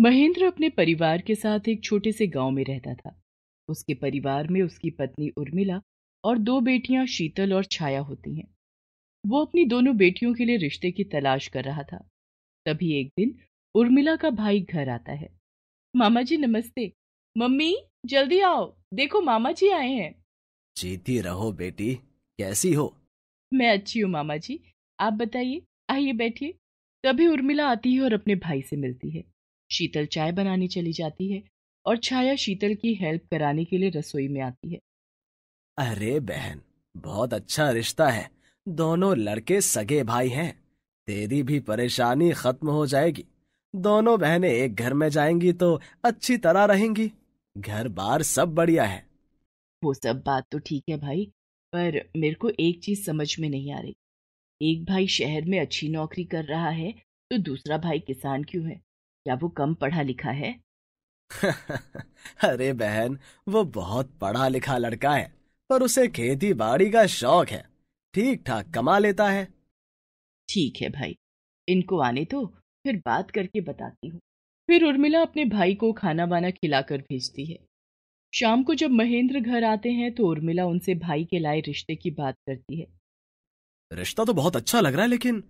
महेंद्र अपने परिवार के साथ एक छोटे से गांव में रहता था उसके परिवार में उसकी पत्नी उर्मिला और दो बेटियां शीतल और छाया होती हैं वो अपनी दोनों बेटियों के लिए रिश्ते की तलाश कर रहा था तभी एक दिन उर्मिला का भाई घर आता है मामा जी नमस्ते मम्मी जल्दी आओ देखो मामा जी आए हैं जीती रहो बेटी कैसी हो मैं अच्छी हूँ मामा जी आप बताइए आइए बैठिए तभी उर्मिला आती है और अपने भाई से मिलती है शीतल चाय बनाने चली जाती है और छाया शीतल की हेल्प कराने के लिए रसोई में आती है अरे बहन बहुत अच्छा रिश्ता है दोनों लड़के सगे भाई हैं तेरी भी परेशानी खत्म हो जाएगी दोनों बहनें एक घर में जाएंगी तो अच्छी तरह रहेंगी घर बार सब बढ़िया है वो सब बात तो ठीक है भाई पर मेरे को एक चीज समझ में नहीं आ रही एक भाई शहर में अच्छी नौकरी कर रहा है तो दूसरा भाई किसान क्यों है क्या वो कम पढ़ा लिखा है अरे बहन वो बहुत पढ़ा लिखा लड़का है पर उसे खेती बाड़ी का शौक है ठीक ठाक कमा लेता है ठीक है भाई इनको आने तो, फिर बात करके बताती हूँ फिर उर्मिला अपने भाई को खाना बाना खिलाकर भेजती है शाम को जब महेंद्र घर आते हैं तो उर्मिला उनसे भाई के लाए रिश्ते की बात करती है रिश्ता तो बहुत अच्छा लग रहा है लेकिन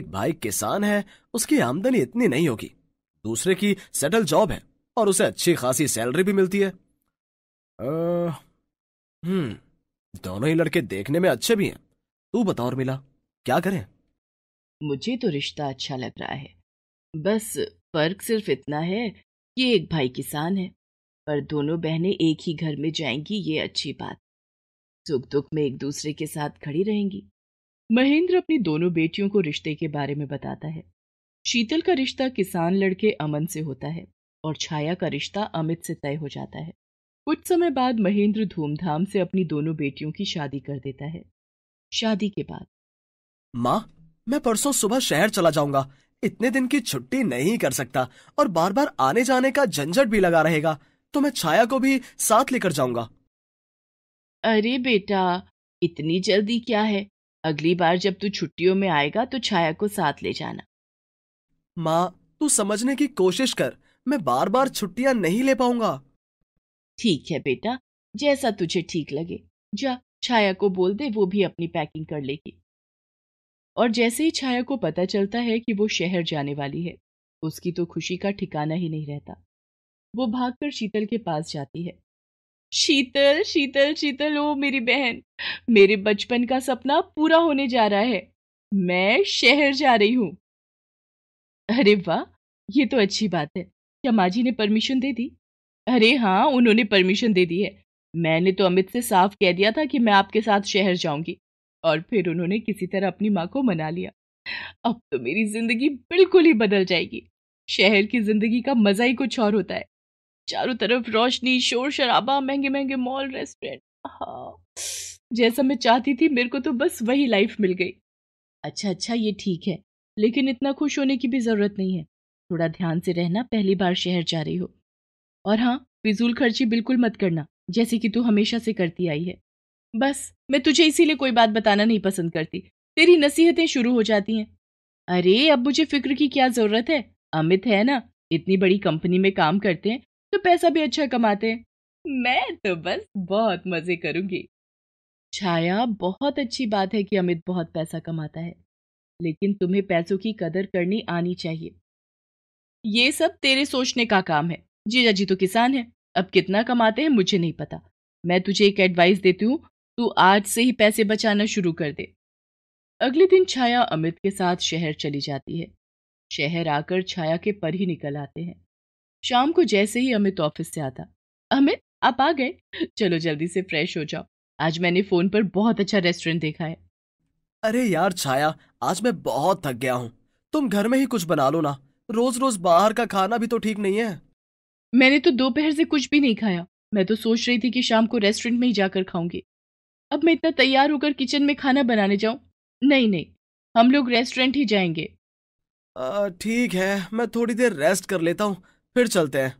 एक भाई किसान है उसकी आमदनी इतनी नहीं होगी दूसरे की सेटल जॉब है और उसे अच्छी खासी सैलरी भी मिलती है हम्म दोनों ही लड़के देखने में अच्छे भी हैं तू बता और मिला क्या करें मुझे तो रिश्ता अच्छा लग रहा है बस फर्क सिर्फ इतना है कि एक भाई किसान है पर दोनों बहनें एक ही घर में जाएंगी ये अच्छी बात सुख दुख में एक दूसरे के साथ खड़ी रहेंगी महेंद्र अपनी दोनों बेटियों को रिश्ते के बारे में बताता है शीतल का रिश्ता किसान लड़के अमन से होता है और छाया का रिश्ता अमित से तय हो जाता है कुछ समय बाद महेंद्र धूमधाम से अपनी दोनों बेटियों की शादी कर देता है शादी के बाद माँ मैं परसों सुबह शहर चला जाऊंगा इतने दिन की छुट्टी नहीं कर सकता और बार बार आने जाने का झंझट भी लगा रहेगा तो मैं छाया को भी साथ लेकर जाऊंगा अरे बेटा इतनी जल्दी क्या है अगली बार जब तू छुट्टियों में आएगा तो छाया को साथ ले जाना माँ तू समझने की कोशिश कर मैं बार बार छुट्टियां नहीं ले पाऊंगा ठीक है बेटा जैसा तुझे ठीक लगे जा छाया को बोल दे वो भी अपनी पैकिंग कर लेगी और जैसे ही छाया को पता चलता है कि वो शहर जाने वाली है उसकी तो खुशी का ठिकाना ही नहीं रहता वो भागकर शीतल के पास जाती है शीतल शीतल शीतल ओ मेरी बहन मेरे बचपन का सपना पूरा होने जा रहा है मैं शहर जा रही हूँ अरे वाह! ये तो अच्छी बात है। क्या माँ जी ने परमिशन दे दी? अरे हाँ, उन्होंने परमिशन दे दी है। मैंने तो अमित से साफ कह दिया था कि मैं आपके साथ शहर जाऊंगी और फिर उन्होंने किसी तरह अपनी माँ को मना लिया। अब तो मेरी ज़िंदगी बिल्कुल ही बदल जाएगी। शहर की ज़िंदगी का मज़ा ही कुछ और होता है। चारों तरफ रोशनी, शोर-शराबा, महंगे महंगे मॉल, रेस्टोरेंट। हाँ, जैसा मैं चाहती थी, मेरे को तो बस वही लाइफ़ मिल गई। अच्छा, अच्छा, ये ठीक है। लेकिन इतना खुश होने की भी ज़रूरत नहीं है थोड़ा ध्यान से रहना पहली बार शहर जा रही हो और हाँ फिजूल खर्ची बिल्कुल मत करना जैसे कि तू हमेशा से करती आई है बस मैं तुझे इसीलिए कोई बात बताना नहीं पसंद करती तेरी नसीहतें शुरू हो जाती हैं अरे अब मुझे फिक्र की क्या ज़रूरत है अमित है ना इतनी बड़ी कंपनी में काम करते हैं तो पैसा भी अच्छा कमाते हैं मैं तो बस बहुत मज़े करूंगी छाया बहुत अच्छी बात है कि अमित बहुत पैसा कमाता है लेकिन तुम्हें पैसों की कदर करनी आनी चाहिए ये सब तेरे सोचने का काम है जीजा जी तो किसान है अब कितना कमाते हैं मुझे नहीं पता मैं तुझे एक एडवाइस देती हूँ तू आज से ही पैसे बचाना शुरू कर दे अगले दिन छाया अमित के साथ शहर चली जाती है शहर आकर छाया के पर ही निकल आते हैं शाम को जैसे ही अमित ऑफिस से आता अमित आप आ गए चलो जल्दी से फ्रेश हो जाओ आज मैंने फोन पर बहुत अच्छा रेस्टोरेंट देखा है अरे यार छाया आज मैं बहुत थक गया हूँ तुम घर में ही कुछ बना लो ना रोज रोज बाहर का खाना भी तो ठीक नहीं है मैंने तो दोपहर से कुछ भी नहीं खाया मैं तो सोच रही थी कि शाम को रेस्टोरेंट में ही जाकर खाऊंगी अब मैं इतना तैयार होकर किचन में खाना बनाने जाऊं नहीं नहीं हम लोग रेस्टोरेंट ही जाएंगे ठीक है मैं थोड़ी देर रेस्ट कर लेता हूँ फिर चलते हैं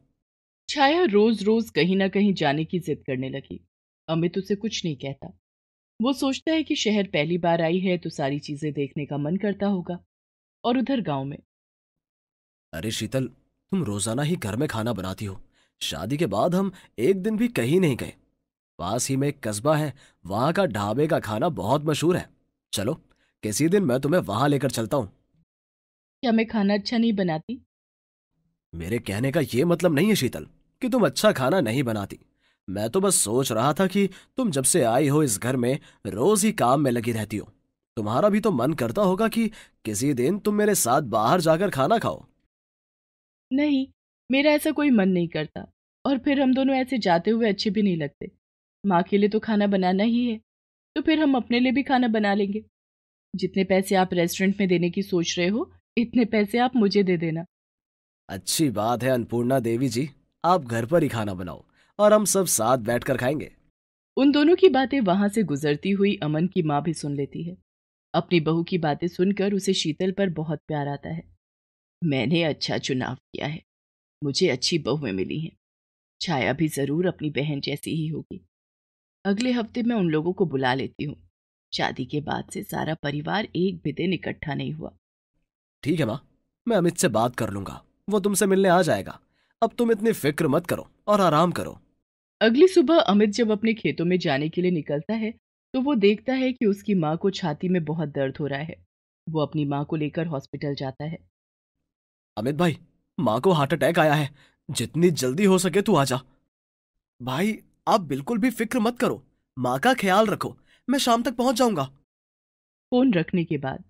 छाया रोज रोज कहीं ना कहीं जाने की जिद करने लगी अमित उसे कुछ नहीं कहता वो सोचता है कि शहर पहली बार आई है तो सारी चीजें देखने का मन करता होगा और उधर गांव में अरे शीतल तुम रोजाना ही घर में खाना बनाती हो शादी के बाद हम एक दिन भी कहीं नहीं गए पास ही में एक कस्बा है वहां का ढाबे का खाना बहुत मशहूर है चलो किसी दिन मैं तुम्हें वहां लेकर चलता हूँ क्या मैं खाना अच्छा नहीं बनाती मेरे कहने का ये मतलब नहीं है शीतल कि तुम अच्छा खाना नहीं बनाती मैं तो बस सोच रहा था कि तुम जब से आई हो इस घर में रोज ही काम में लगी रहती हो तुम्हारा भी तो मन करता होगा कि किसी दिन तुम मेरे साथ बाहर जाकर खाना खाओ नहीं मेरा ऐसा कोई मन नहीं करता और फिर हम दोनों ऐसे जाते हुए अच्छे भी नहीं लगते माँ के लिए तो खाना बनाना ही है तो फिर हम अपने लिए भी खाना बना लेंगे जितने पैसे आप रेस्टोरेंट में देने की सोच रहे हो इतने पैसे आप मुझे दे देना अच्छी बात है अन्नपूर्णा देवी जी आप घर पर ही खाना बनाओ और हम सब साथ बैठकर खाएंगे उन दोनों की बातें वहां से गुजरती हुई अमन की माँ भी सुन लेती है अपनी बहू की बातें सुनकर उसे शीतल पर बहुत प्यार आता है मैंने अच्छा चुनाव किया है मुझे अच्छी बहुएं मिली हैं छाया भी ज़रूर अपनी बहन जैसी ही होगी अगले हफ्ते मैं उन लोगों को बुला लेती हूँ शादी के बाद से सारा परिवार एक भी दिन इकट्ठा नहीं हुआ ठीक है माँ मैं अमित से बात कर लूंगा वो तुमसे मिलने आ जाएगा अब तुम इतनी फिक्र मत करो और आराम करो अगली सुबह अमित जब अपने खेतों में जाने के लिए निकलता है तो वो देखता है कि उसकी माँ को छाती में बहुत दर्द हो रहा है वो अपनी माँ को लेकर हॉस्पिटल जाता है अमित भाई माँ को हार्ट अटैक आया है जितनी जल्दी हो सके तू आ जा भाई आप बिल्कुल भी फिक्र मत करो माँ का ख्याल रखो मैं शाम तक पहुंच जाऊंगा फोन रखने के बाद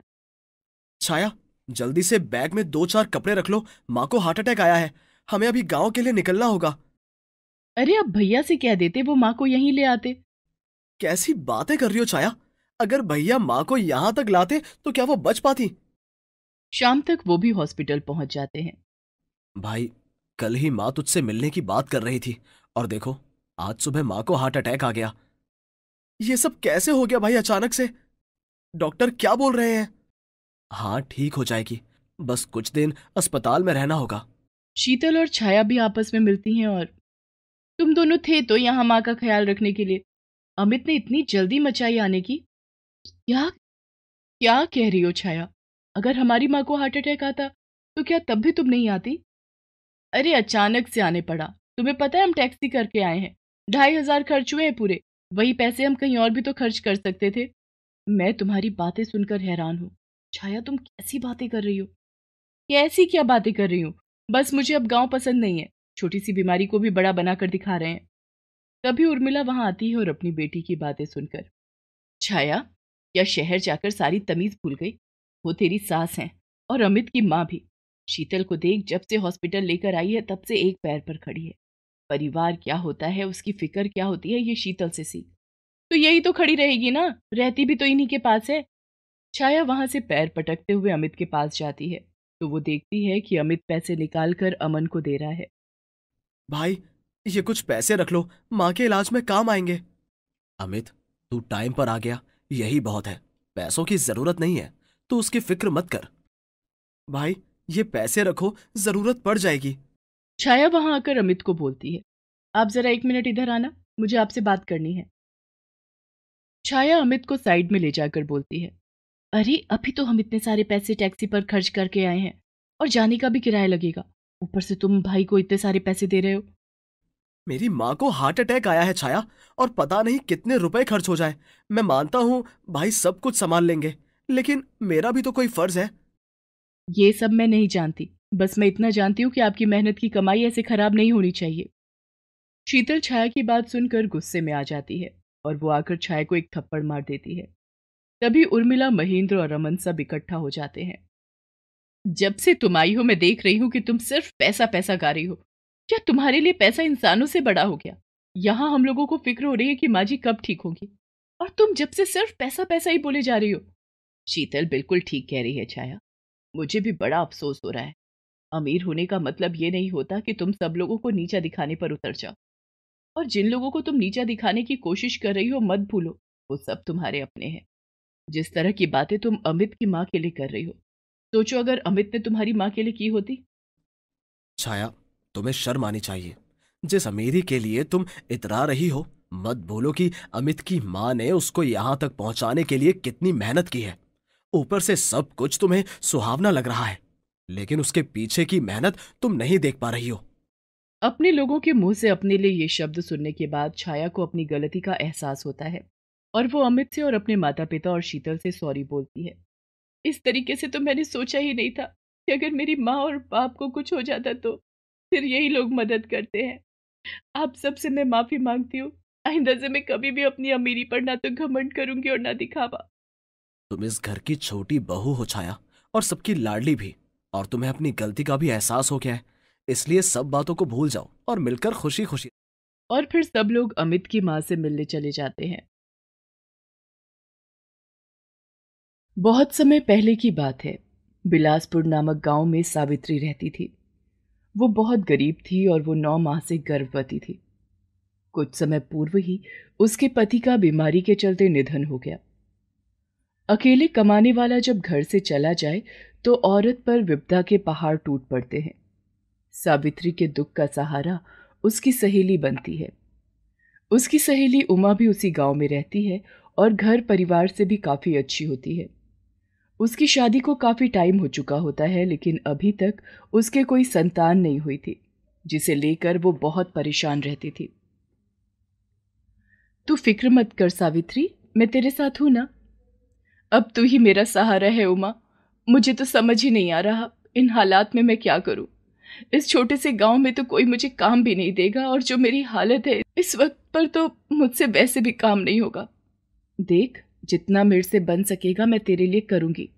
छाया जल्दी से बैग में दो चार कपड़े रख लो माँ को हार्ट अटैक आया है हमें अभी गांव के लिए निकलना होगा अरे आप भैया से कह देते वो माँ को यहीं ले आते कैसी बातें कर रही हो छाया अगर भैया माँ को यहाँ तक लाते तो क्या वो बच पाती शाम तक वो भी हॉस्पिटल पहुंच जाते हैं भाई कल ही माँ तुझसे मिलने की बात कर रही थी और देखो आज सुबह माँ को हार्ट अटैक आ गया ये सब कैसे हो गया भाई अचानक से डॉक्टर क्या बोल रहे हैं हाँ ठीक हो जाएगी बस कुछ दिन अस्पताल में रहना होगा शीतल और छाया भी आपस में मिलती हैं और तुम दोनों थे तो यहाँ माँ का ख्याल रखने के लिए अमित ने इतनी जल्दी मचाई आने की क्या क्या कह रही हो छाया अगर हमारी माँ को हार्ट अटैक आता तो क्या तब भी तुम नहीं आती अरे अचानक से आने पड़ा तुम्हें पता है हम टैक्सी करके आए हैं ढाई हजार खर्च हुए हैं पूरे वही पैसे हम कहीं और भी तो खर्च कर सकते थे मैं तुम्हारी बातें सुनकर हैरान हूँ छाया तुम कैसी बातें कर रही हो कैसी क्या बातें कर रही हूँ बस मुझे अब गांव पसंद नहीं है छोटी सी बीमारी को भी बड़ा बनाकर दिखा रहे हैं तभी उर्मिला वहां आती है और अपनी बेटी की बातें सुनकर छाया क्या शहर जाकर सारी तमीज भूल गई वो तेरी सास है और अमित की माँ भी शीतल को देख जब से हॉस्पिटल लेकर आई है तब से एक पैर पर खड़ी है परिवार क्या होता है उसकी फिक्र क्या होती है ये शीतल से सीख तो यही तो खड़ी रहेगी ना रहती भी तो इन्हीं के पास है छाया वहां से पैर पटकते हुए अमित के पास जाती है तो वो देखती है कि अमित पैसे निकाल कर अमन को दे रहा है भाई ये कुछ पैसे रख लो माँ के इलाज में काम आएंगे अमित तू टाइम पर आ गया यही बहुत है पैसों की जरूरत नहीं है तो उसकी फिक्र मत कर भाई ये पैसे रखो जरूरत पड़ जाएगी छाया वहां आकर अमित को बोलती है आप जरा एक मिनट इधर आना मुझे आपसे बात करनी है छाया अमित को साइड में ले जाकर बोलती है अरे अभी तो हम इतने सारे पैसे टैक्सी पर खर्च करके आए हैं और जाने का भी किराया लगेगा ऊपर से तुम भाई को इतने सारे पैसे दे रहे हो मेरी माँ को हार्ट अटैक आया है छाया और पता नहीं कितने रुपए खर्च हो जाए मैं मानता हूँ भाई सब कुछ संभाल लेंगे लेकिन मेरा भी तो कोई फर्ज है ये सब मैं नहीं जानती बस मैं इतना जानती हूँ कि आपकी मेहनत की कमाई ऐसे खराब नहीं होनी चाहिए शीतल छाया की बात सुनकर गुस्से में आ जाती है और वो आकर छाया को एक थप्पड़ मार देती है तभी उर्मिला महेंद्र और रमन सब इकट्ठा हो जाते हैं जब से तुम आई हो मैं देख रही हूँ कि तुम सिर्फ पैसा पैसा गा रही हो क्या तुम्हारे लिए पैसा इंसानों से बड़ा हो गया यहाँ हम लोगों को फिक्र हो रही है कि माँ जी कब ठीक होगी और तुम जब से सिर्फ पैसा पैसा ही बोले जा रही हो शीतल बिल्कुल ठीक कह रही है छाया मुझे भी बड़ा अफसोस हो रहा है अमीर होने का मतलब ये नहीं होता कि तुम सब लोगों को नीचा दिखाने पर उतर जाओ और जिन लोगों को तुम नीचा दिखाने की कोशिश कर रही हो मत भूलो वो सब तुम्हारे अपने हैं जिस तरह की बातें तुम अमित की माँ के लिए कर रही हो सोचो अगर अमित ने तुम्हारी माँ के लिए की होती छाया तुम्हें शर्म आनी चाहिए जिस अमीरी के लिए तुम इतरा रही हो मत बोलो कि अमित की माँ ने उसको यहाँ तक पहुँचाने के लिए कितनी मेहनत की है ऊपर से सब कुछ तुम्हें सुहावना लग रहा है लेकिन उसके पीछे की मेहनत तुम नहीं देख पा रही हो अपने लोगों के मुंह से अपने लिए ये शब्द सुनने के बाद छाया को अपनी गलती का एहसास होता है और वो अमित से और अपने माता पिता और शीतल से सॉरी बोलती है इस तरीके से तो मैंने सोचा ही नहीं था कि अगर मेरी माँ और बाप को कुछ हो जाता तो फिर यही लोग मदद करते हैं आप सबसे मैं माफ़ी मांगती हूँ आइंदा से मैं कभी भी अपनी अमीरी पर ना तो घमंड करूंगी और ना दिखावा तुम इस घर की छोटी बहू हो छाया और सबकी लाडली भी और तुम्हें अपनी गलती का भी एहसास हो गया है इसलिए सब बातों को भूल जाओ और मिलकर खुशी खुशी और फिर सब लोग अमित की माँ से मिलने चले जाते हैं बहुत समय पहले की बात है बिलासपुर नामक गांव में सावित्री रहती थी वो बहुत गरीब थी और वो नौ माह से गर्भवती थी कुछ समय पूर्व ही उसके पति का बीमारी के चलते निधन हो गया अकेले कमाने वाला जब घर से चला जाए तो औरत पर विपदा के पहाड़ टूट पड़ते हैं सावित्री के दुख का सहारा उसकी सहेली बनती है उसकी सहेली उमा भी उसी गांव में रहती है और घर परिवार से भी काफ़ी अच्छी होती है उसकी शादी को काफ़ी टाइम हो चुका होता है लेकिन अभी तक उसके कोई संतान नहीं हुई थी जिसे लेकर वो बहुत परेशान रहती थी तू फिक्र मत कर सावित्री मैं तेरे साथ हूं ना अब तू ही मेरा सहारा है उमा मुझे तो समझ ही नहीं आ रहा इन हालात में मैं क्या करूं इस छोटे से गांव में तो कोई मुझे काम भी नहीं देगा और जो मेरी हालत है इस वक्त पर तो मुझसे वैसे भी काम नहीं होगा देख जितना मेरे से बन सकेगा मैं तेरे लिए करूंगी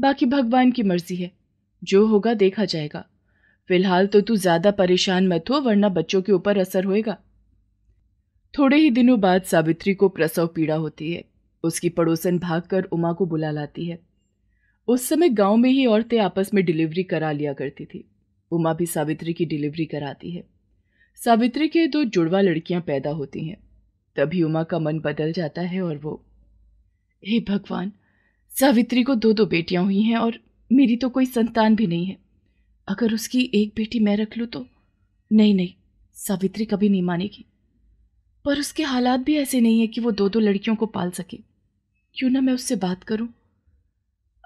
बाकी भगवान की मर्जी है जो होगा देखा जाएगा फिलहाल तो तू ज़्यादा परेशान मत हो वरना बच्चों के ऊपर असर होएगा थोड़े ही दिनों बाद सावित्री को प्रसव पीड़ा होती है उसकी पड़ोसन भागकर उमा को बुला लाती है उस समय गांव में ही औरतें आपस में डिलीवरी करा लिया करती थी उमा भी सावित्री की डिलीवरी कराती है सावित्री के दो जुड़वा लड़कियां पैदा होती हैं तभी उमा का मन बदल जाता है और वो हे भगवान सावित्री को दो दो बेटियां हुई हैं और मेरी तो कोई संतान भी नहीं है अगर उसकी एक बेटी मैं रख लूँ तो नहीं नहीं सावित्री कभी नहीं मानेगी पर उसके हालात भी ऐसे नहीं है कि वो दो दो लड़कियों को पाल सके क्यों ना मैं उससे बात करूं?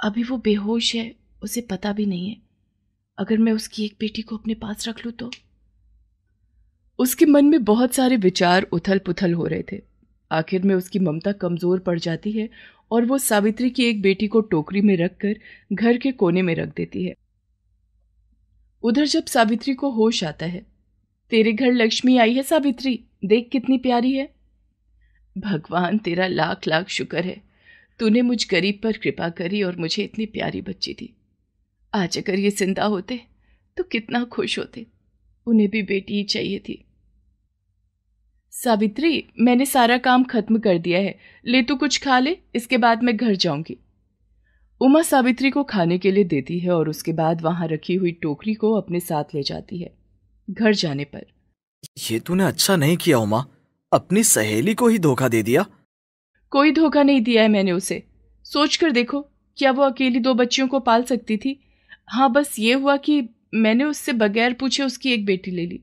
अभी वो बेहोश है उसे पता भी नहीं है अगर मैं उसकी एक बेटी को अपने पास रख लूँ तो उसके मन में बहुत सारे विचार उथल पुथल हो रहे थे आखिर में उसकी ममता कमज़ोर पड़ जाती है और वो सावित्री की एक बेटी को टोकरी में रखकर घर के कोने में रख देती है उधर जब सावित्री को होश आता है तेरे घर लक्ष्मी आई है सावित्री देख कितनी प्यारी है भगवान तेरा लाख लाख शुक्र है तूने मुझ गरीब पर कृपा करी और मुझे इतनी प्यारी बच्ची दी आज अगर ये जिंदा होते तो कितना खुश होते उन्हें भी बेटी ही चाहिए थी सावित्री मैंने सारा काम खत्म कर दिया है ले तू कुछ खा ले इसके बाद मैं घर जाऊंगी उमा सावित्री को खाने के लिए देती है और उसके बाद वहां रखी हुई टोकरी को अपने साथ ले जाती है घर जाने पर ये तूने अच्छा नहीं किया उमा अपनी सहेली को ही धोखा दे दिया कोई धोखा नहीं दिया है मैंने उसे सोच कर देखो क्या वो अकेली दो बच्चियों को पाल सकती थी हाँ बस ये हुआ कि मैंने उससे बगैर पूछे उसकी एक बेटी ले ली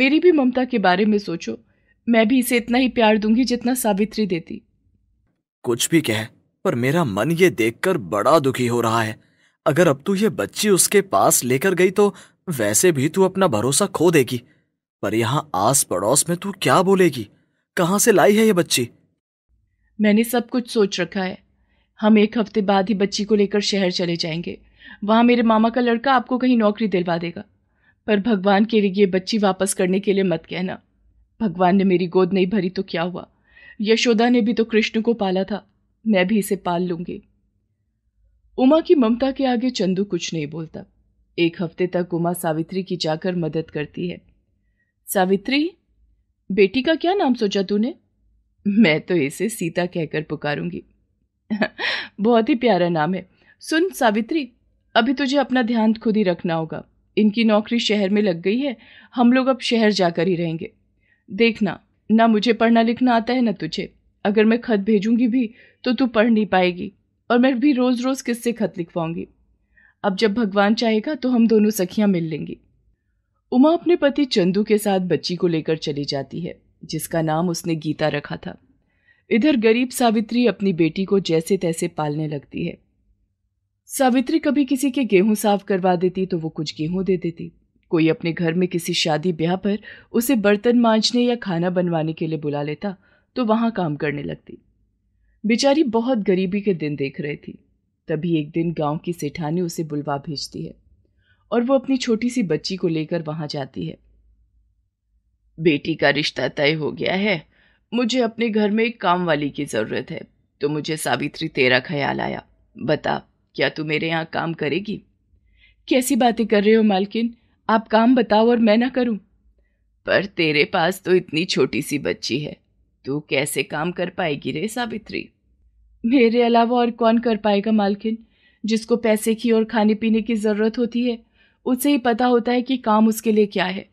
मेरी भी ममता के बारे में सोचो मैं भी इसे इतना ही प्यार दूंगी जितना सावित्री देती कुछ भी कह पर मेरा मन ये देखकर बड़ा दुखी हो रहा है अगर अब तू ये बच्ची उसके पास लेकर गई तो वैसे भी तू अपना भरोसा खो देगी पर यहाँ आस पड़ोस में तू क्या बोलेगी कहाँ से लाई है ये बच्ची मैंने सब कुछ सोच रखा है हम एक हफ्ते बाद ही बच्ची को लेकर शहर चले जाएंगे वहाँ मेरे मामा का लड़का आपको कहीं नौकरी दिलवा देगा पर भगवान के लिए ये बच्ची वापस करने के लिए मत कहना भगवान ने मेरी गोद नहीं भरी तो क्या हुआ यशोदा ने भी तो कृष्ण को पाला था मैं भी इसे पाल लूंगी उमा की ममता के आगे चंदू कुछ नहीं बोलता एक हफ्ते तक उमा सावित्री की जाकर मदद करती है सावित्री बेटी का क्या नाम सोचा तूने मैं तो इसे सीता कहकर पुकारूंगी बहुत ही प्यारा नाम है सुन सावित्री अभी तुझे अपना ध्यान खुद ही रखना होगा इनकी नौकरी शहर में लग गई है हम लोग अब शहर जाकर ही रहेंगे देखना ना मुझे पढ़ना लिखना आता है ना तुझे अगर मैं खत भेजूंगी भी तो तू पढ़ नहीं पाएगी और मैं भी रोज़ रोज़ किससे खत लिखवाऊंगी अब जब भगवान चाहेगा तो हम दोनों सखियां मिल लेंगी उमा अपने पति चंदू के साथ बच्ची को लेकर चली जाती है जिसका नाम उसने गीता रखा था इधर गरीब सावित्री अपनी बेटी को जैसे तैसे पालने लगती है सावित्री कभी किसी के गेहूं साफ करवा देती तो वो कुछ गेहूं दे देती कोई अपने घर में किसी शादी ब्याह पर उसे बर्तन मांजने या खाना बनवाने के लिए बुला लेता तो वहां काम करने लगती बेचारी बहुत गरीबी के दिन देख रही थी तभी एक दिन गांव की सेठानी उसे बुलवा भेजती है और वो अपनी छोटी सी बच्ची को लेकर वहां जाती है बेटी का रिश्ता तय हो गया है मुझे अपने घर में एक काम वाली की ज़रूरत है तो मुझे सावित्री तेरा ख्याल आया बता क्या तू मेरे यहाँ काम करेगी कैसी बातें कर रहे हो मालकिन आप काम बताओ और मैं ना करूं पर तेरे पास तो इतनी छोटी सी बच्ची है तू कैसे काम कर पाएगी रे सावित्री मेरे अलावा और कौन कर पाएगा मालकिन जिसको पैसे की और खाने पीने की ज़रूरत होती है उसे ही पता होता है कि काम उसके लिए क्या है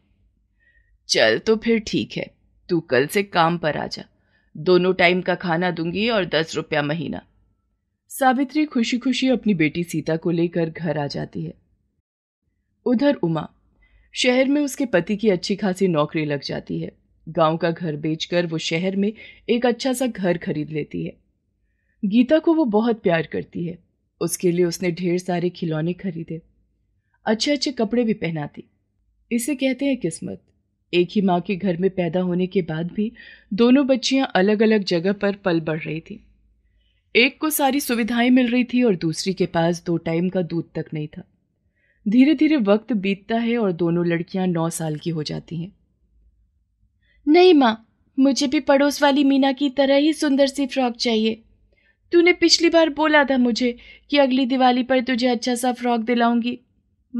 चल तो फिर ठीक है तू कल से काम पर आ जा दोनों टाइम का खाना दूंगी और दस रुपया महीना सावित्री खुशी खुशी अपनी बेटी सीता को लेकर घर आ जाती है उधर उमा शहर में उसके पति की अच्छी खासी नौकरी लग जाती है गांव का घर बेचकर वो शहर में एक अच्छा सा घर खरीद लेती है गीता को वो बहुत प्यार करती है उसके लिए उसने ढेर सारे खिलौने खरीदे अच्छे अच्छे कपड़े भी पहनाती इसे कहते हैं किस्मत एक ही माँ के घर में पैदा होने के बाद भी दोनों बच्चियाँ अलग अलग जगह पर पल बढ़ रही थीं एक को सारी सुविधाएं मिल रही थी और दूसरी के पास दो टाइम का दूध तक नहीं था धीरे धीरे वक्त बीतता है और दोनों लड़कियां नौ साल की हो जाती हैं नहीं माँ मुझे भी पड़ोस वाली मीना की तरह ही सुंदर सी फ्रॉक चाहिए तूने पिछली बार बोला था मुझे कि अगली दिवाली पर तुझे अच्छा सा फ्रॉक दिलाऊंगी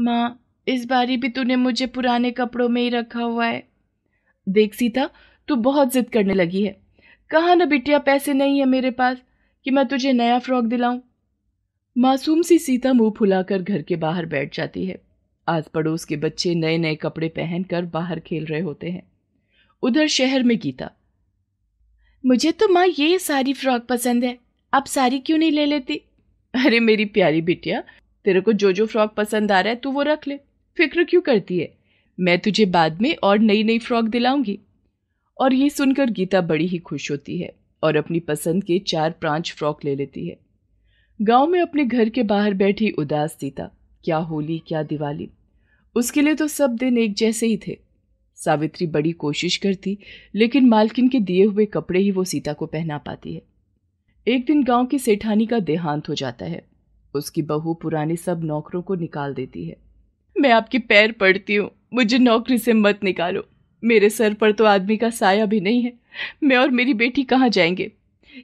माँ इस बारी भी तूने मुझे पुराने कपड़ों में ही रखा हुआ है देख सीता तू बहुत जिद करने लगी है कहा ना बिटिया पैसे नहीं है मेरे पास कि मैं तुझे नया फ्रॉक दिलाऊं मासूम सी सीता मुंह फुलाकर घर के बाहर बैठ जाती है आज पड़ोस के बच्चे नए नए कपड़े पहनकर बाहर खेल रहे होते हैं उधर शहर में गीता मुझे तो माँ ये सारी फ्रॉक पसंद है आप सारी क्यों नहीं ले लेती अरे मेरी प्यारी बिटिया तेरे को जो जो फ्रॉक पसंद आ रहा है तू वो रख ले फिक्र क्यों करती है मैं तुझे बाद में और नई नई फ्रॉक दिलाऊंगी और ये सुनकर गीता बड़ी ही खुश होती है और अपनी पसंद के चार पांच फ्रॉक ले लेती है गांव में अपने घर के बाहर बैठी उदास सीता क्या होली क्या दिवाली उसके लिए तो सब दिन एक जैसे ही थे सावित्री बड़ी कोशिश करती लेकिन मालकिन के दिए हुए कपड़े ही वो सीता को पहना पाती है एक दिन गांव की सेठानी का देहांत हो जाता है उसकी बहू पुराने सब नौकरों को निकाल देती है मैं आपके पैर पड़ती हूँ मुझे नौकरी से मत निकालो मेरे सर पर तो आदमी का साया भी नहीं है मैं और मेरी बेटी कहाँ जाएंगे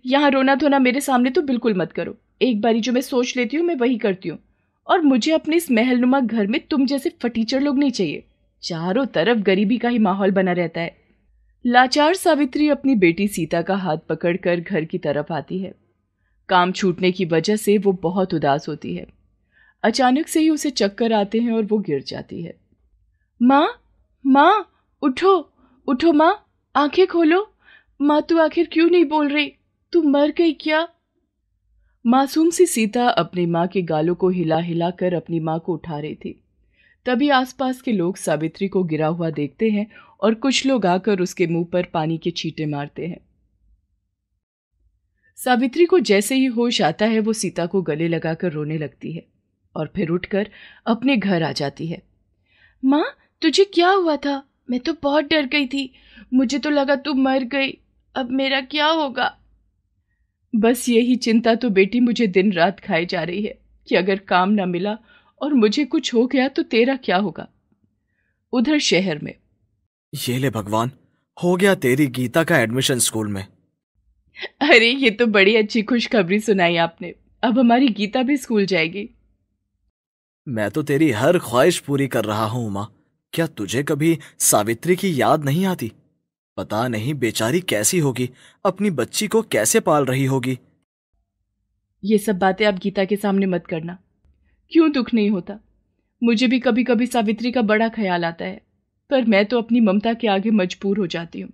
यहाँ रोना धोना मेरे सामने तो बिल्कुल मत करो एक बारी जो मैं सोच लेती हूँ मैं वही करती हूँ और मुझे अपने इस महलनुमा घर में तुम जैसे फटीचर लोग नहीं चाहिए चारों तरफ गरीबी का ही माहौल बना रहता है लाचार सावित्री अपनी बेटी सीता का हाथ पकड़कर घर की तरफ आती है काम छूटने की वजह से वो बहुत उदास होती है अचानक से ही उसे चक्कर आते हैं और वो गिर जाती है माँ माँ उठो उठो माँ आंखें खोलो माँ तू आखिर क्यों नहीं बोल रही तू मर गई क्या मासूम सी सीता अपनी माँ के गालों को हिला हिला कर अपनी माँ को उठा रही थी तभी आसपास के लोग सावित्री को गिरा हुआ देखते हैं और कुछ लोग आकर उसके मुंह पर पानी के छींटे मारते हैं सावित्री को जैसे ही होश आता है वो सीता को गले लगाकर रोने लगती है और फिर उठकर अपने घर आ जाती है माँ तुझे क्या हुआ था मैं तो बहुत डर गई थी मुझे तो लगा तू मर गई अब मेरा क्या होगा बस यही चिंता तो बेटी मुझे दिन रात खाए जा रही है कि अगर काम ना मिला और मुझे कुछ हो गया तो तेरा क्या होगा उधर शहर में ये ले भगवान हो गया तेरी गीता का एडमिशन स्कूल में अरे ये तो बड़ी अच्छी खुशखबरी सुनाई आपने अब हमारी गीता भी स्कूल जाएगी मैं तो तेरी हर ख्वाहिश पूरी कर रहा हूँ उमा क्या तुझे कभी सावित्री की याद नहीं आती पता नहीं बेचारी कैसी होगी अपनी बच्ची को कैसे पाल रही होगी ये सब बातें आप गीता के सामने मत करना क्यों दुख नहीं होता मुझे भी कभी कभी सावित्री का बड़ा ख्याल आता है पर मैं तो अपनी ममता के आगे मजबूर हो जाती हूँ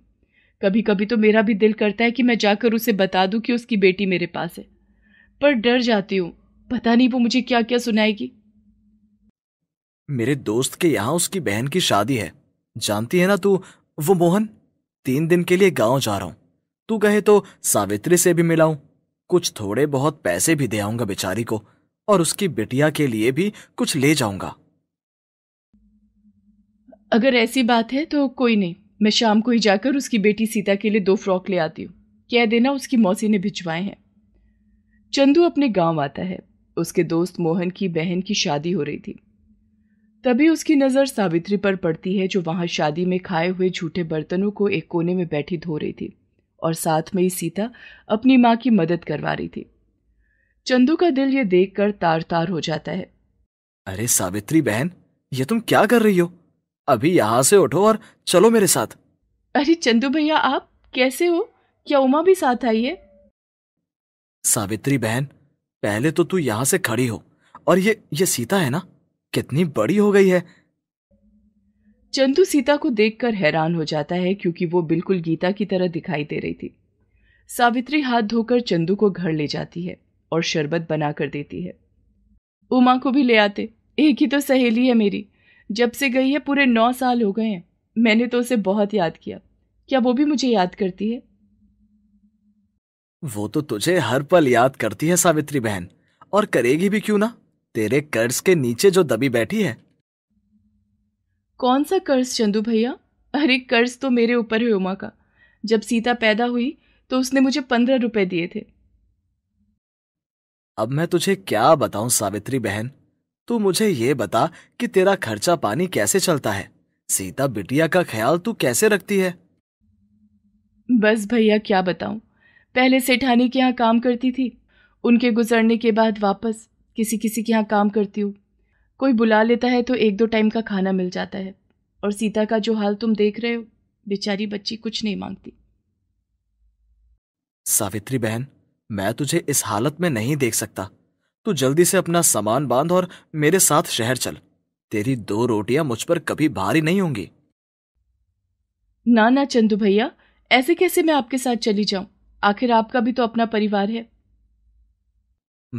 कभी कभी तो मेरा भी दिल करता है कि मैं जाकर उसे बता दूँ कि उसकी बेटी मेरे पास है पर डर जाती हूँ पता नहीं वो मुझे क्या क्या सुनाएगी मेरे दोस्त के यहाँ उसकी बहन की शादी है जानती है ना तू वो मोहन तीन दिन के लिए गांव जा रहा हूं तू कहे तो सावित्री से भी मिलाऊं कुछ थोड़े बहुत पैसे भी दे आऊंगा बेचारी को और उसकी बिटिया के लिए भी कुछ ले जाऊंगा अगर ऐसी बात है तो कोई नहीं मैं शाम को ही जाकर उसकी बेटी सीता के लिए दो फ्रॉक ले आती हूँ कह देना उसकी मौसी ने भिजवाए हैं चंदू अपने गांव आता है उसके दोस्त मोहन की बहन की शादी हो रही थी तभी उसकी नज़र सावित्री पर पड़ती है जो वहां शादी में खाए हुए झूठे बर्तनों को एक कोने में बैठी धो रही थी और साथ में ही सीता अपनी माँ की मदद करवा रही थी चंदू का दिल ये देखकर तार तार हो जाता है अरे सावित्री बहन ये तुम क्या कर रही हो अभी यहाँ से उठो और चलो मेरे साथ अरे चंदू भैया आप कैसे हो क्या उमा भी साथ आई है सावित्री बहन पहले तो तू यहाँ से खड़ी हो और ये ये सीता है ना कितनी बड़ी हो गई है चंदू सीता को देखकर हैरान हो जाता है क्योंकि वो बिल्कुल गीता की तरह दिखाई दे रही थी सावित्री हाथ धोकर चंदू को घर ले जाती है और शरबत बना कर देती है उमा को भी ले आते एक ही तो सहेली है मेरी जब से गई है पूरे नौ साल हो गए हैं मैंने तो उसे बहुत याद किया क्या वो भी मुझे याद करती है वो तो तुझे हर पल याद करती है सावित्री बहन और करेगी भी क्यों ना तेरे कर्ज के नीचे जो दबी बैठी है कौन सा कर्ज चंदू भैया अरे कर्ज तो मेरे ऊपर है उमा का जब सीता पैदा हुई तो उसने मुझे पंद्रह रुपए दिए थे अब मैं तुझे क्या बताऊं सावित्री बहन तू मुझे ये बता कि तेरा खर्चा पानी कैसे चलता है सीता बिटिया का ख्याल तू कैसे रखती है बस भैया क्या बताऊं पहले सेठानी के यहाँ काम करती थी उनके गुजरने के बाद वापस किसी किसी के यहाँ काम करती हूँ कोई बुला लेता है तो एक दो टाइम का खाना मिल जाता है और सीता का जो हाल तुम देख रहे हो बेचारी बच्ची कुछ नहीं मांगती सावित्री बहन मैं तुझे इस हालत में नहीं देख सकता तू जल्दी से अपना सामान बांध और मेरे साथ शहर चल तेरी दो रोटियां मुझ पर कभी भारी नहीं होंगी ना ना चंदू भैया ऐसे कैसे मैं आपके साथ चली जाऊं आखिर आपका भी तो अपना परिवार है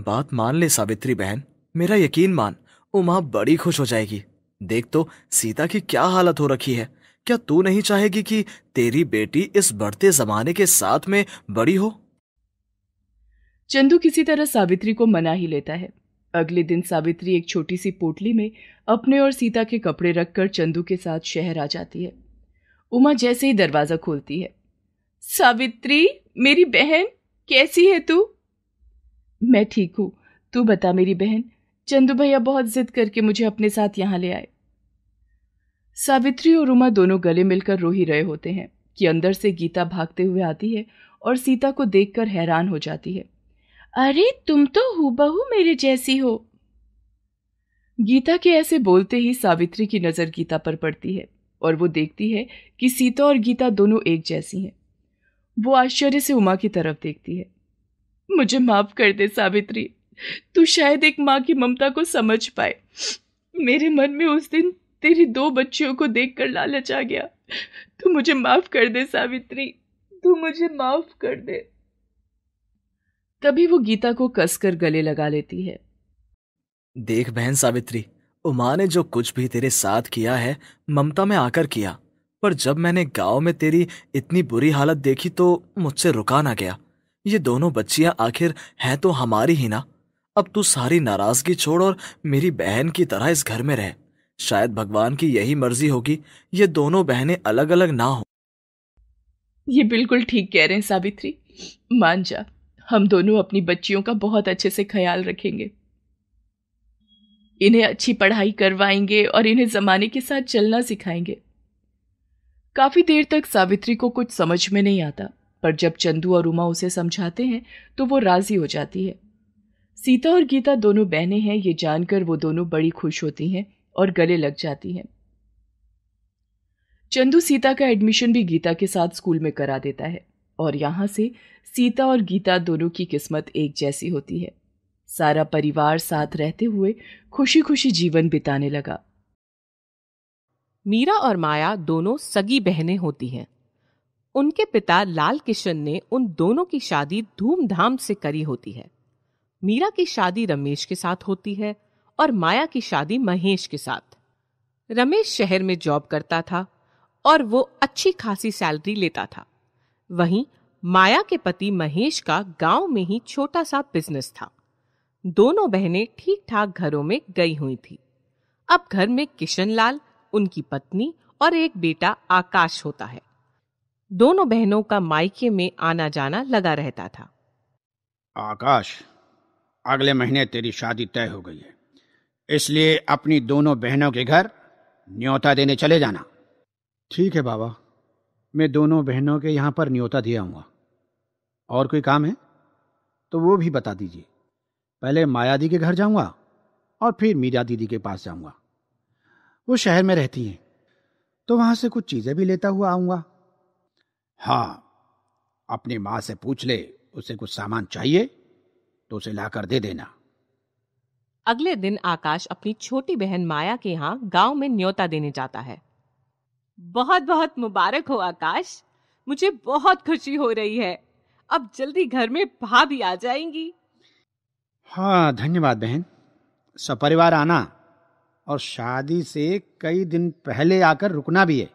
बात मान ले सावित्री बहन मेरा यकीन मान उमा बड़ी खुश हो जाएगी देख तो सीता की क्या हालत हो रखी है क्या तू नहीं चाहेगी कि तेरी बेटी इस बढ़ते जमाने के साथ में बड़ी हो चंदू किसी तरह सावित्री को मना ही लेता है अगले दिन सावित्री एक छोटी सी पोटली में अपने और सीता के कपड़े रखकर चंदू के साथ शहर आ जाती है उमा जैसे ही दरवाजा खोलती है सावित्री मेरी बहन कैसी है तू मैं ठीक हूँ तू बता मेरी बहन चंदू भैया बहुत जिद करके मुझे अपने साथ यहाँ ले आए सावित्री और उमा दोनों गले मिलकर रो ही रहे होते हैं कि अंदर से गीता भागते हुए आती है और सीता को देखकर हैरान हो जाती है अरे तुम तो हूबहू मेरे जैसी हो गीता के ऐसे बोलते ही सावित्री की नज़र गीता पर पड़ती है और वो देखती है कि सीता और गीता दोनों एक जैसी हैं वो आश्चर्य से उमा की तरफ देखती है मुझे माफ कर दे सावित्री तू शायद एक माँ की ममता को समझ पाए मेरे मन में उस दिन तेरी दो बच्चियों को देखकर लालच आ गया तू मुझे माफ कर दे सावित्री तू मुझे माफ कर दे तभी वो गीता को कसकर गले लगा लेती है देख बहन सावित्री उमा ने जो कुछ भी तेरे साथ किया है ममता में आकर किया पर जब मैंने गांव में तेरी इतनी बुरी हालत देखी तो मुझसे रुका ना गया ये दोनों बच्चियां आखिर हैं तो हमारी ही ना अब तू सारी नाराजगी छोड़ और मेरी बहन की तरह इस घर में रह शायद भगवान की यही मर्जी होगी ये दोनों बहनें अलग अलग ना हो ये बिल्कुल ठीक कह रहे हैं सावित्री मान जा हम दोनों अपनी बच्चियों का बहुत अच्छे से ख्याल रखेंगे इन्हें अच्छी पढ़ाई करवाएंगे और इन्हें ज़माने के साथ चलना सिखाएंगे काफ़ी देर तक सावित्री को कुछ समझ में नहीं आता पर जब चंदू और उमा उसे समझाते हैं तो वो राजी हो जाती है सीता और गीता दोनों बहनें हैं ये जानकर वो दोनों बड़ी खुश होती हैं और गले लग जाती हैं चंदू सीता का एडमिशन भी गीता के साथ स्कूल में करा देता है और यहाँ से सीता और गीता दोनों की किस्मत एक जैसी होती है सारा परिवार साथ रहते हुए खुशी खुशी जीवन बिताने लगा मीरा और माया दोनों सगी बहनें होती हैं उनके पिता लाल किशन ने उन दोनों की शादी धूमधाम से करी होती है मीरा की शादी रमेश के साथ होती है और माया की शादी महेश के साथ रमेश शहर में जॉब करता था और वो अच्छी खासी सैलरी लेता था वहीं माया के पति महेश का गांव में ही छोटा सा बिजनेस था दोनों बहनें ठीक ठाक घरों में गई हुई थी अब घर में किशन लाल उनकी पत्नी और एक बेटा आकाश होता है दोनों बहनों का मायके में आना जाना लगा रहता था आकाश अगले महीने तेरी शादी तय हो गई है इसलिए अपनी दोनों बहनों के घर न्योता देने चले जाना ठीक है बाबा मैं दोनों बहनों के यहाँ पर न्योता दिया आऊँगा और कोई काम है तो वो भी बता दीजिए पहले माया दी के घर जाऊंगा और फिर मीरा दीदी के पास जाऊंगा वो शहर में रहती हैं तो वहां से कुछ चीज़ें भी लेता हुआ आऊंगा हाँ अपनी मां से पूछ ले उसे कुछ सामान चाहिए तो उसे लाकर दे देना अगले दिन आकाश अपनी छोटी बहन माया के यहाँ गांव में न्योता देने जाता है बहुत बहुत मुबारक हो आकाश मुझे बहुत खुशी हो रही है अब जल्दी घर में भाभी आ जाएंगी हाँ धन्यवाद बहन सपरिवार आना और शादी से कई दिन पहले आकर रुकना भी है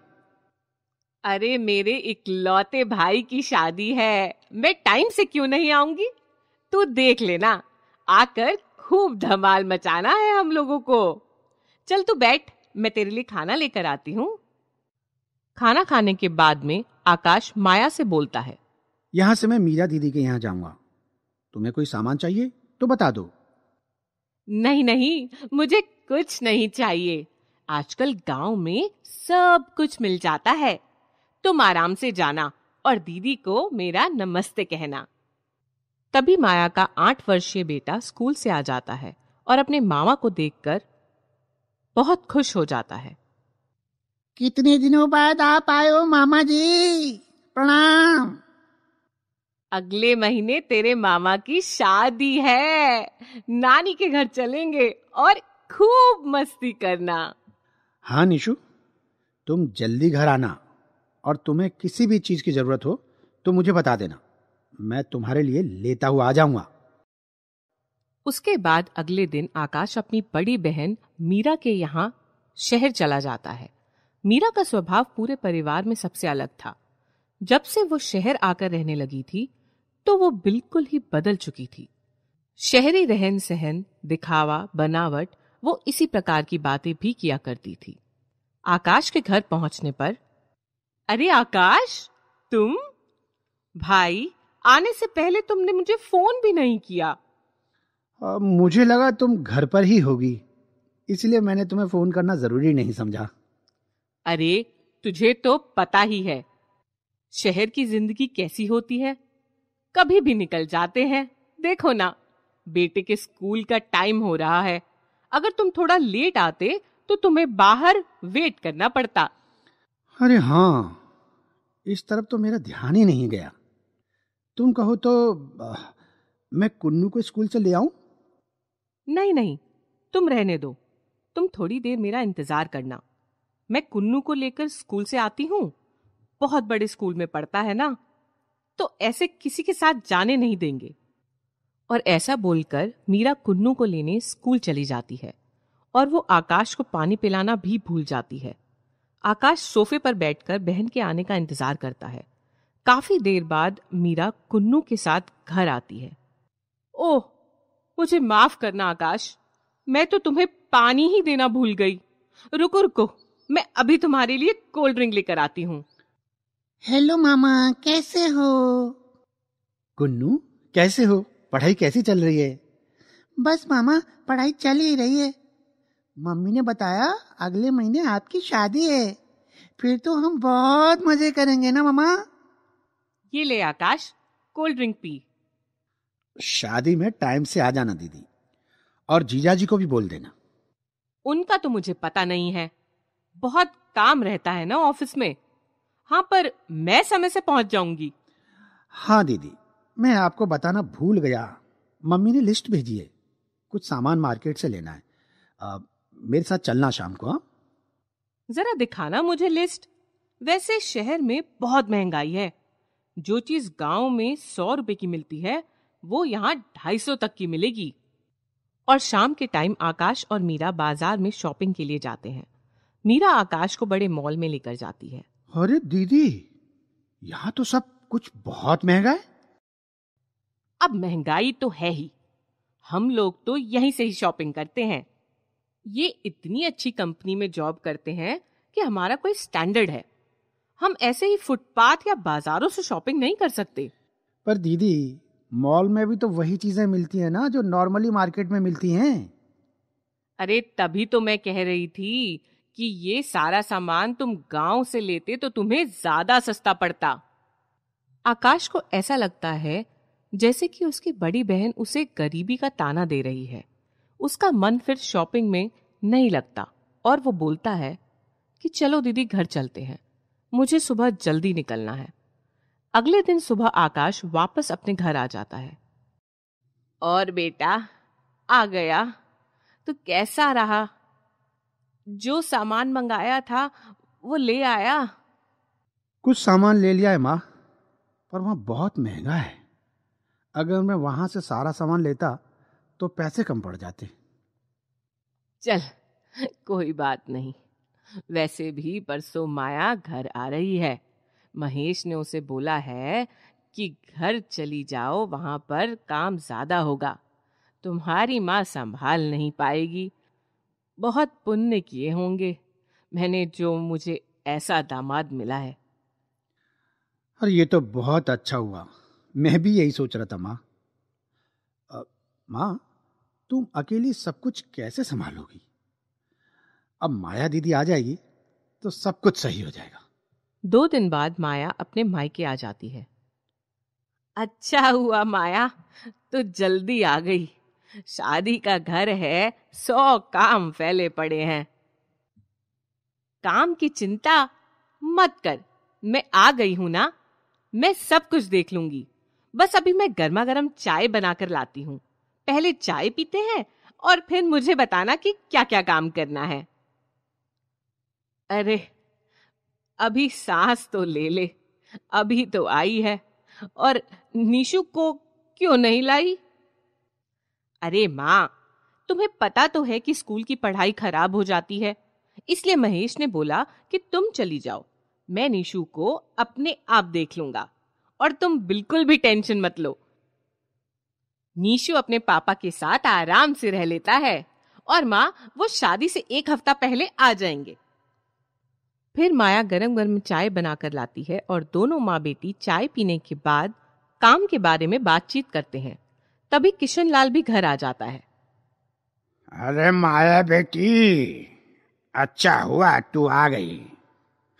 अरे मेरे इकलौते भाई की शादी है मैं टाइम से क्यों नहीं आऊंगी तू देख लेना आकर खूब धमाल मचाना है हम लोगों को चल तू बैठ मैं तेरे लिए खाना लेकर आती हूँ खाना खाने के बाद में आकाश माया से बोलता है यहाँ से मैं मीरा दीदी के यहाँ जाऊंगा तुम्हें कोई सामान चाहिए तो बता दो नहीं नहीं मुझे कुछ नहीं चाहिए आजकल गांव में सब कुछ मिल जाता है तुम आराम से जाना और दीदी को मेरा नमस्ते कहना तभी माया का आठ वर्षीय बेटा स्कूल से आ जाता है और अपने मामा को देखकर बहुत खुश हो जाता है कितने दिनों बाद आप आयो मामा जी प्रणाम अगले महीने तेरे मामा की शादी है नानी के घर चलेंगे और खूब मस्ती करना हाँ निशु तुम जल्दी घर आना और तुम्हें किसी भी चीज़ की ज़रूरत हो तो मुझे बता देना मैं तुम्हारे लिए लेता हुआ आ जाऊंगा उसके बाद अगले दिन आकाश अपनी बड़ी बहन मीरा के यहाँ शहर चला जाता है मीरा का स्वभाव पूरे परिवार में सबसे अलग था जब से वो शहर आकर रहने लगी थी तो वो बिल्कुल ही बदल चुकी थी शहरी रहन सहन दिखावा बनावट वो इसी प्रकार की बातें भी किया करती थी आकाश के घर पहुंचने पर अरे आकाश तुम भाई आने से पहले तुमने मुझे फोन भी नहीं किया आ, मुझे लगा तुम घर पर ही होगी इसलिए मैंने तुम्हें फोन करना जरूरी नहीं समझा अरे तुझे तो पता ही है शहर की जिंदगी कैसी होती है कभी भी निकल जाते हैं देखो ना बेटे के स्कूल का टाइम हो रहा है अगर तुम थोड़ा लेट आते तो तुम्हें बाहर वेट करना पड़ता अरे हाँ इस तरफ तो मेरा ध्यान ही नहीं गया तुम कहो तो आ, मैं कुन्नू को स्कूल से ले आऊं नहीं नहीं तुम रहने दो तुम थोड़ी देर मेरा इंतजार करना मैं कुन्नू को लेकर स्कूल से आती हूँ बहुत बड़े स्कूल में पढ़ता है ना तो ऐसे किसी के साथ जाने नहीं देंगे और ऐसा बोलकर मीरा कुन्नू को लेने स्कूल चली जाती है और वो आकाश को पानी पिलाना भी भूल जाती है आकाश सोफे पर बैठकर बहन के आने का इंतजार करता है काफी देर बाद मीरा कुन्नू के साथ घर आती है ओह मुझे माफ करना आकाश मैं तो तुम्हें पानी ही देना भूल गई रुको रुको मैं अभी तुम्हारे लिए कोल्ड ड्रिंक लेकर आती हूँ हेलो मामा कैसे हो कुन्नू कैसे हो पढ़ाई कैसी चल रही है बस मामा पढ़ाई चल ही रही है मम्मी ने बताया अगले महीने आपकी शादी है फिर तो हम बहुत मजे करेंगे ना ममा ये ले आकाश कोल्ड ड्रिंक पी शादी में टाइम से आ जाना दीदी और जीजा जी को भी बोल देना उनका तो मुझे पता नहीं है बहुत काम रहता है ना ऑफिस में हाँ पर मैं समय से पहुंच जाऊंगी हाँ दीदी मैं आपको बताना भूल गया मम्मी ने लिस्ट भेजी है कुछ सामान मार्केट से लेना है मेरे साथ चलना शाम को हाँ? जरा दिखाना मुझे लिस्ट वैसे शहर में बहुत महंगाई है जो चीज गांव में सौ रुपए की मिलती है वो यहाँ ढाई सौ तक की मिलेगी और शाम के टाइम आकाश और मीरा बाजार में शॉपिंग के लिए जाते हैं मीरा आकाश को बड़े मॉल में लेकर जाती है अरे दीदी यहाँ तो सब कुछ बहुत महंगा है अब महंगाई तो है ही हम लोग तो यहीं से ही शॉपिंग करते हैं ये इतनी अच्छी कंपनी में जॉब करते हैं कि हमारा कोई स्टैंडर्ड है हम ऐसे ही फुटपाथ या बाजारों से शॉपिंग नहीं कर सकते पर दीदी मॉल में भी तो वही चीजें मिलती हैं ना जो नॉर्मली मार्केट में मिलती हैं अरे तभी तो मैं कह रही थी कि ये सारा सामान तुम गांव से लेते तो तुम्हें ज्यादा सस्ता पड़ता आकाश को ऐसा लगता है जैसे कि उसकी बड़ी बहन उसे गरीबी का ताना दे रही है उसका मन फिर शॉपिंग में नहीं लगता और वो बोलता है कि चलो दीदी घर चलते हैं मुझे सुबह जल्दी निकलना है अगले दिन सुबह आकाश वापस अपने घर आ जाता है और बेटा आ गया तो कैसा रहा जो सामान मंगाया था वो ले आया कुछ सामान ले लिया है माँ पर वहाँ बहुत महंगा है अगर मैं वहां से सारा सामान लेता तो पैसे कम पड़ जाते चल कोई बात नहीं वैसे भी परसों माया घर आ रही है महेश ने उसे बोला है कि घर चली जाओ वहां पर काम ज्यादा होगा तुम्हारी माँ संभाल नहीं पाएगी बहुत पुण्य किए होंगे मैंने जो मुझे ऐसा दामाद मिला है अरे ये तो बहुत अच्छा हुआ मैं भी यही सोच रहा था माँ माँ तुम अकेली सब कुछ कैसे संभालोगी अब माया दीदी आ जाएगी तो सब कुछ सही हो जाएगा दो दिन बाद माया अपने मायके आ जाती है अच्छा हुआ माया तो जल्दी आ गई शादी का घर है सौ काम फैले पड़े हैं काम की चिंता मत कर मैं आ गई हूं ना मैं सब कुछ देख लूंगी बस अभी मैं गर्मा गर्म चाय बनाकर लाती हूँ पहले चाय पीते हैं और फिर मुझे बताना कि क्या क्या काम करना है अरे अभी सांस तो ले ले अभी तो आई है और निशु को क्यों नहीं लाई अरे माँ तुम्हें पता तो है कि स्कूल की पढ़ाई खराब हो जाती है इसलिए महेश ने बोला कि तुम चली जाओ मैं निशु को अपने आप देख लूंगा और तुम बिल्कुल भी टेंशन मत लो नीशु अपने पापा के साथ आराम से रह लेता है और माँ वो शादी से एक हफ्ता पहले आ जाएंगे फिर माया गरम गरम चाय बनाकर लाती है और दोनों माँ बेटी चाय पीने के बाद काम के बारे में बातचीत करते हैं तभी किशन लाल भी घर आ जाता है अरे माया बेटी अच्छा हुआ तू आ गई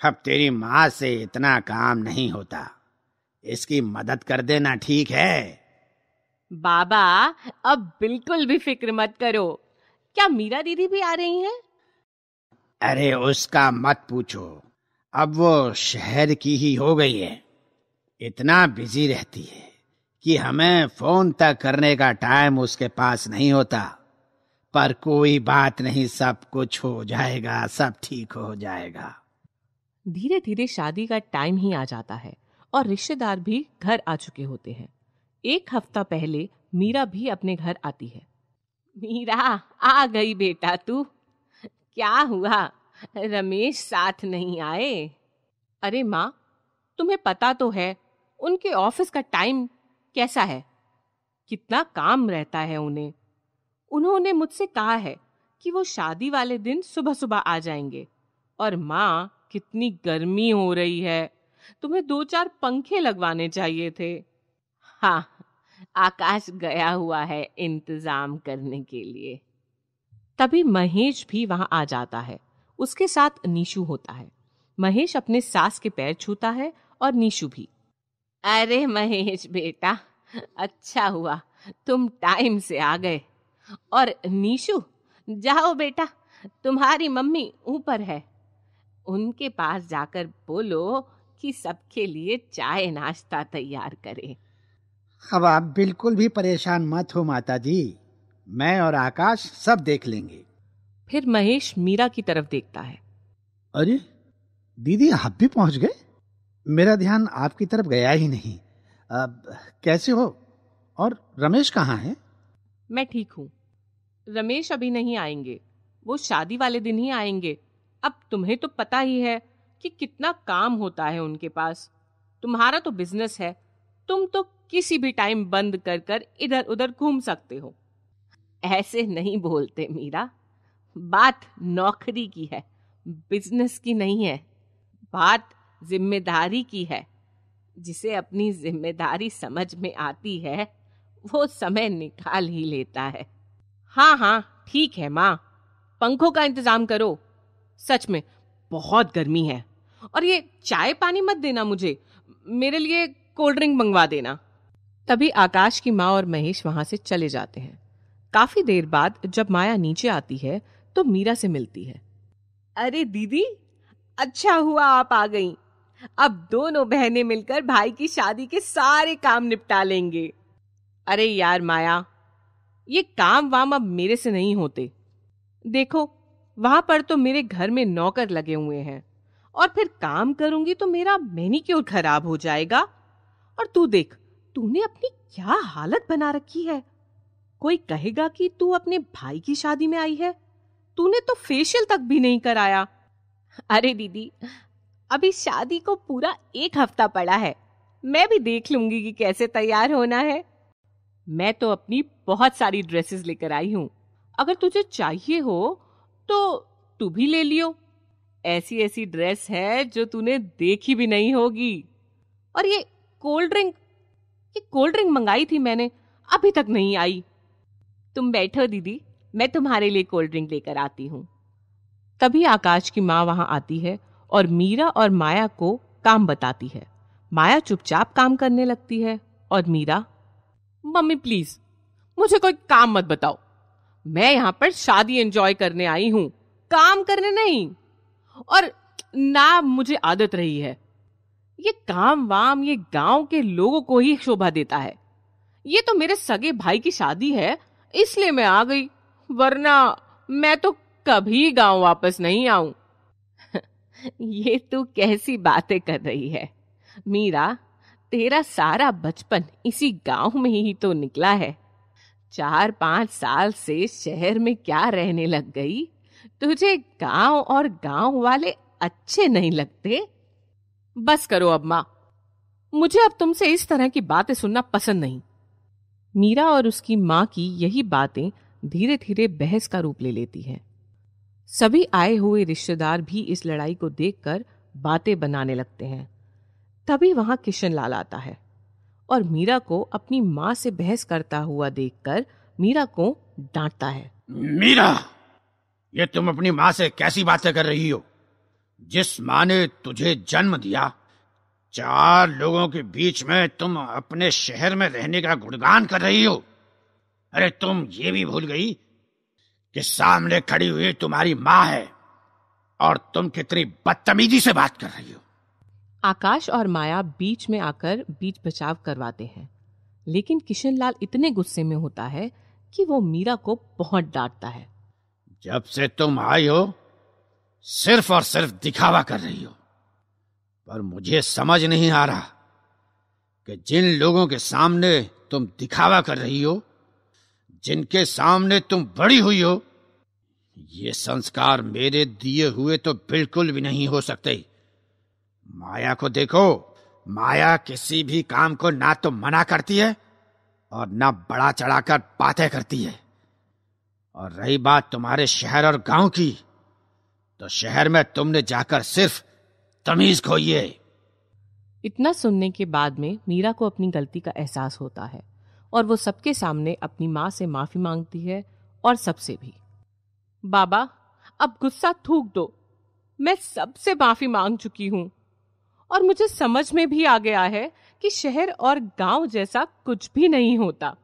अब तेरी माँ से इतना काम नहीं होता इसकी मदद कर देना ठीक है बाबा अब बिल्कुल भी फिक्र मत करो क्या मीरा दीदी भी आ रही हैं? अरे उसका मत पूछो अब वो शहर की ही हो गई है इतना बिजी रहती है कि हमें फोन तक करने का टाइम उसके पास नहीं होता पर कोई बात नहीं सब कुछ हो जाएगा सब ठीक हो जाएगा धीरे धीरे शादी का टाइम ही आ जाता है और रिश्तेदार भी घर आ चुके होते हैं एक हफ्ता पहले मीरा भी अपने घर आती है मीरा आ गई बेटा तू क्या हुआ रमेश साथ नहीं आए अरे माँ तुम्हें पता तो है उनके ऑफिस का टाइम कैसा है कितना काम रहता है उन्हें उन्होंने मुझसे कहा है कि वो शादी वाले दिन सुबह सुबह आ जाएंगे और माँ कितनी गर्मी हो रही है तुम्हें दो चार पंखे लगवाने चाहिए थे हाँ आकाश गया हुआ है इंतजाम करने के लिए तभी महेश भी वहां आ जाता है उसके साथ नीशु होता है महेश अपने सास के पैर छूता है और नीशू भी अरे महेश बेटा अच्छा हुआ तुम टाइम से आ गए और नीशु जाओ बेटा तुम्हारी मम्मी ऊपर है उनके पास जाकर बोलो कि सबके लिए चाय नाश्ता तैयार करें अब आप बिल्कुल भी परेशान मत हो माता जी मैं और आकाश सब देख लेंगे फिर महेश मीरा की तरफ देखता है अरे दीदी आप भी पहुंच गए मेरा ध्यान आपकी तरफ गया ही नहीं अब कैसे हो और रमेश कहाँ है मैं ठीक हूँ रमेश अभी नहीं आएंगे वो शादी वाले दिन ही आएंगे अब तुम्हें तो पता ही है कि कितना काम होता है उनके पास तुम्हारा तो बिजनेस है तुम तो किसी भी टाइम बंद कर कर इधर उधर घूम सकते हो ऐसे नहीं बोलते मीरा बात नौकरी की है बिजनेस की नहीं है बात जिम्मेदारी की है जिसे अपनी जिम्मेदारी समझ में आती है वो समय निकाल ही लेता है हाँ हाँ ठीक है माँ पंखों का इंतजाम करो सच में बहुत गर्मी है और ये चाय पानी मत देना मुझे मेरे लिए कोल्ड ड्रिंक मंगवा देना तभी आकाश की माँ और महेश वहां से चले जाते हैं काफी देर बाद जब माया नीचे आती है तो मीरा से मिलती है अरे दीदी अच्छा हुआ आप आ गई अब दोनों बहनें मिलकर भाई की शादी के सारे काम निपटा लेंगे अरे यार माया ये काम वाम अब मेरे से नहीं होते देखो वहां पर तो मेरे घर में नौकर लगे हुए हैं और फिर काम करूंगी तो मेरा मैनी क्यों खराब हो जाएगा और तू देख तूने अपनी क्या हालत बना रखी है कोई कहेगा कि तू अपने भाई की शादी में आई है तूने तो फेशियल तक भी नहीं कराया अरे दीदी अभी शादी को पूरा एक हफ्ता पड़ा है मैं भी देख लूंगी कि कैसे तैयार होना है मैं तो अपनी बहुत सारी ड्रेसेस लेकर आई हूँ अगर तुझे चाहिए हो तो तू भी ले लियो ऐसी ऐसी ड्रेस है जो तूने देखी भी नहीं होगी और ये कोल्ड ड्रिंक ये कोल्ड ड्रिंक मंगाई थी मैंने अभी तक नहीं आई तुम बैठो दीदी मैं तुम्हारे लिए कोल्ड ड्रिंक लेकर आती हूँ तभी आकाश की माँ वहां आती है और मीरा और माया को काम बताती है माया चुपचाप काम करने लगती है और मीरा मम्मी प्लीज मुझे कोई काम मत बताओ मैं यहाँ पर शादी एंजॉय करने आई हूं काम करने नहीं और ना मुझे आदत रही है ये काम वाम ये गांव के लोगों को ही शोभा देता है ये तो मेरे सगे भाई की शादी है इसलिए मैं आ गई वरना मैं तो कभी गांव वापस नहीं आऊं ये तू कैसी बातें कर रही है मीरा तेरा सारा बचपन इसी गांव में ही तो निकला है चार पांच साल से शहर में क्या रहने लग गई तुझे गांव और गांव वाले अच्छे नहीं लगते बस करो अब माँ मुझे अब तुमसे इस तरह की बातें सुनना पसंद नहीं मीरा और उसकी माँ की यही बातें धीरे धीरे बहस का रूप ले लेती हैं सभी आए हुए रिश्तेदार भी इस लड़ाई को देखकर बातें बनाने लगते हैं तभी वहां किशन लाल आता है और मीरा को अपनी माँ से बहस करता हुआ देखकर मीरा को डांटता है मीरा ये तुम अपनी माँ से कैसी बातें कर रही हो जिस माँ ने तुझे जन्म दिया चार लोगों के बीच में तुम अपने शहर में रहने का गुणगान कर रही हो अरे तुम ये भी भूल गई कि सामने खड़ी हुई तुम्हारी माँ है और तुम कितनी बदतमीजी से बात कर रही हो आकाश और माया बीच में आकर बीच बचाव करवाते हैं लेकिन किशन लाल इतने गुस्से में होता है कि वो मीरा को बहुत डांटता है जब से तुम आई हो सिर्फ और सिर्फ दिखावा कर रही हो पर मुझे समझ नहीं आ रहा कि जिन लोगों के सामने तुम दिखावा कर रही हो जिनके सामने तुम बड़ी हुई हो ये संस्कार मेरे दिए हुए तो बिल्कुल भी नहीं हो सकते माया को देखो माया किसी भी काम को ना तो मना करती है और ना बड़ा चढ़ाकर बातें करती है और रही बात तुम्हारे शहर और गांव की तो शहर में तुमने जाकर सिर्फ तमीज खोइए इतना सुनने के बाद में मीरा को अपनी गलती का एहसास होता है और वो सबके सामने अपनी माँ से माफी मांगती है और सबसे भी बाबा अब गुस्सा थूक दो मैं सबसे माफी मांग चुकी हूँ और मुझे समझ में भी आ गया है कि शहर और गांव जैसा कुछ भी नहीं होता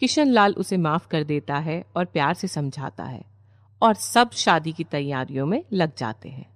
किशन लाल उसे माफ कर देता है और प्यार से समझाता है और सब शादी की तैयारियों में लग जाते हैं